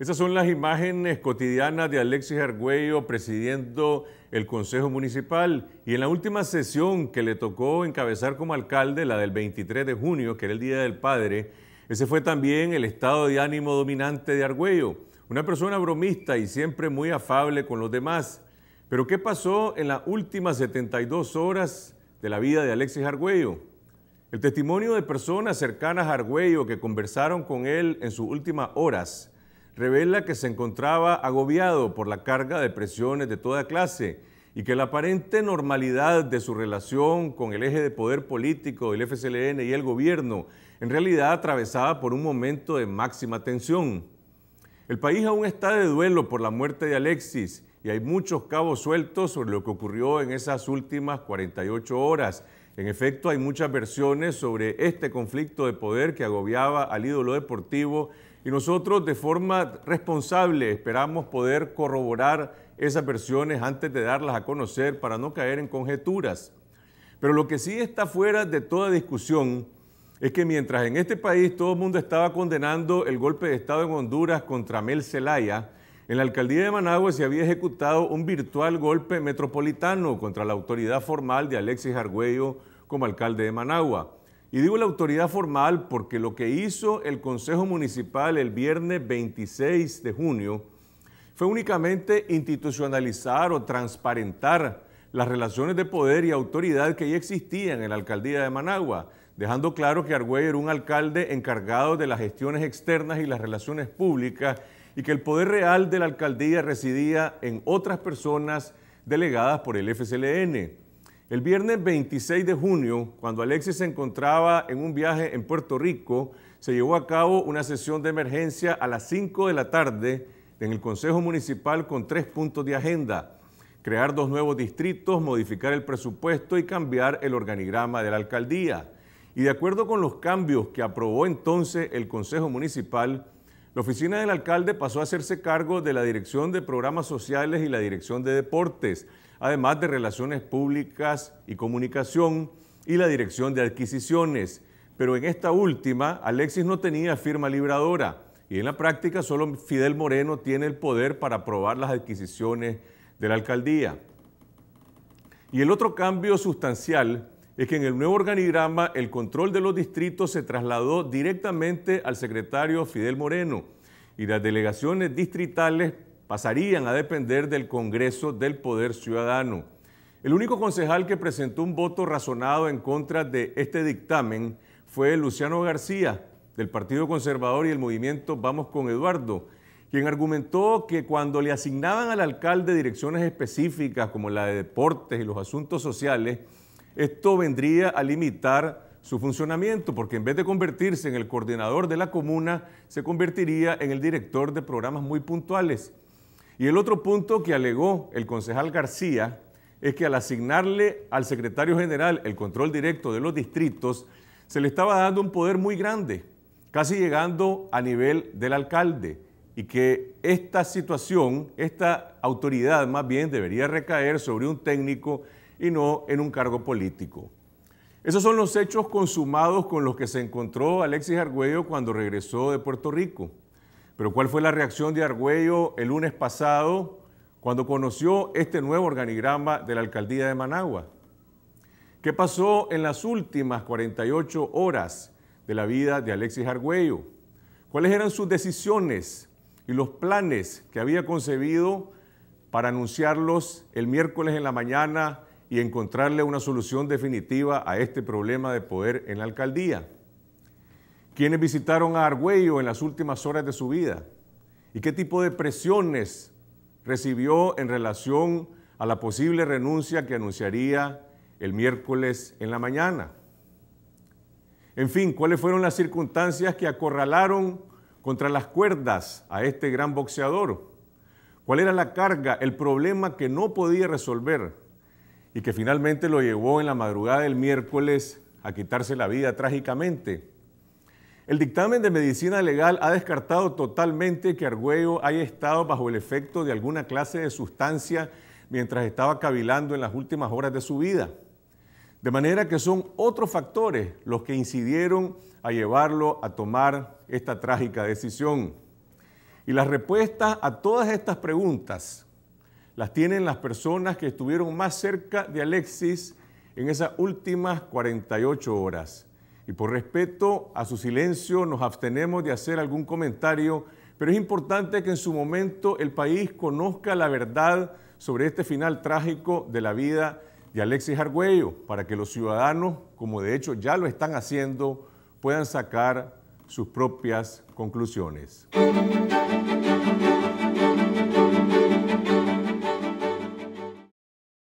Esas son las imágenes cotidianas de Alexis Argüello presidiendo el Consejo Municipal y en la última sesión que le tocó encabezar como alcalde, la del 23 de junio, que era el Día del Padre, ese fue también el estado de ánimo dominante de Argüello, una persona bromista y siempre muy afable con los demás. Pero ¿qué pasó en las últimas 72 horas de la vida de Alexis Argüello? El testimonio de personas cercanas a Argüello que conversaron con él en sus últimas horas revela que se encontraba agobiado por la carga de presiones de toda clase y que la aparente normalidad de su relación con el eje de poder político del FSLN y el gobierno en realidad atravesaba por un momento de máxima tensión. El país aún está de duelo por la muerte de Alexis y hay muchos cabos sueltos sobre lo que ocurrió en esas últimas 48 horas. En efecto, hay muchas versiones sobre este conflicto de poder que agobiaba al ídolo deportivo y nosotros de forma responsable esperamos poder corroborar esas versiones antes de darlas a conocer para no caer en conjeturas. Pero lo que sí está fuera de toda discusión es que mientras en este país todo el mundo estaba condenando el golpe de Estado en Honduras contra Mel Zelaya, en la alcaldía de Managua se había ejecutado un virtual golpe metropolitano contra la autoridad formal de Alexis Argüello como alcalde de Managua. Y digo la autoridad formal porque lo que hizo el Consejo Municipal el viernes 26 de junio fue únicamente institucionalizar o transparentar las relaciones de poder y autoridad que ya existían en la alcaldía de Managua, dejando claro que Argüey era un alcalde encargado de las gestiones externas y las relaciones públicas y que el poder real de la alcaldía residía en otras personas delegadas por el FCLN. El viernes 26 de junio, cuando Alexis se encontraba en un viaje en Puerto Rico, se llevó a cabo una sesión de emergencia a las 5 de la tarde en el Consejo Municipal con tres puntos de agenda. Crear dos nuevos distritos, modificar el presupuesto y cambiar el organigrama de la alcaldía. Y de acuerdo con los cambios que aprobó entonces el Consejo Municipal, la oficina del alcalde pasó a hacerse cargo de la Dirección de Programas Sociales y la Dirección de Deportes, además de Relaciones Públicas y Comunicación y la Dirección de Adquisiciones. Pero en esta última, Alexis no tenía firma libradora y en la práctica solo Fidel Moreno tiene el poder para aprobar las adquisiciones de la alcaldía. Y el otro cambio sustancial es que en el nuevo organigrama el control de los distritos se trasladó directamente al secretario Fidel Moreno y las delegaciones distritales pasarían a depender del Congreso del Poder Ciudadano. El único concejal que presentó un voto razonado en contra de este dictamen fue Luciano García, del Partido Conservador y el movimiento Vamos con Eduardo, quien argumentó que cuando le asignaban al alcalde direcciones específicas como la de deportes y los asuntos sociales, esto vendría a limitar su funcionamiento, porque en vez de convertirse en el coordinador de la comuna, se convertiría en el director de programas muy puntuales. Y el otro punto que alegó el concejal García es que al asignarle al secretario general el control directo de los distritos, se le estaba dando un poder muy grande, casi llegando a nivel del alcalde, y que esta situación, esta autoridad más bien debería recaer sobre un técnico y no en un cargo político. Esos son los hechos consumados con los que se encontró Alexis Argüello cuando regresó de Puerto Rico. Pero ¿cuál fue la reacción de Argüello el lunes pasado cuando conoció este nuevo organigrama de la alcaldía de Managua? ¿Qué pasó en las últimas 48 horas de la vida de Alexis Argüello? ¿Cuáles eran sus decisiones y los planes que había concebido para anunciarlos el miércoles en la mañana y encontrarle una solución definitiva a este problema de poder en la alcaldía. ¿Quiénes visitaron a Argüello en las últimas horas de su vida? ¿Y qué tipo de presiones recibió en relación a la posible renuncia que anunciaría el miércoles en la mañana? En fin, ¿cuáles fueron las circunstancias que acorralaron contra las cuerdas a este gran boxeador? ¿Cuál era la carga, el problema que no podía resolver? y que finalmente lo llevó en la madrugada del miércoles a quitarse la vida trágicamente. El dictamen de medicina legal ha descartado totalmente que Argüello haya estado bajo el efecto de alguna clase de sustancia mientras estaba cavilando en las últimas horas de su vida. De manera que son otros factores los que incidieron a llevarlo a tomar esta trágica decisión. Y las respuestas a todas estas preguntas las tienen las personas que estuvieron más cerca de Alexis en esas últimas 48 horas. Y por respeto a su silencio nos abstenemos de hacer algún comentario, pero es importante que en su momento el país conozca la verdad sobre este final trágico de la vida de Alexis Argüello, para que los ciudadanos, como de hecho ya lo están haciendo, puedan sacar sus propias conclusiones.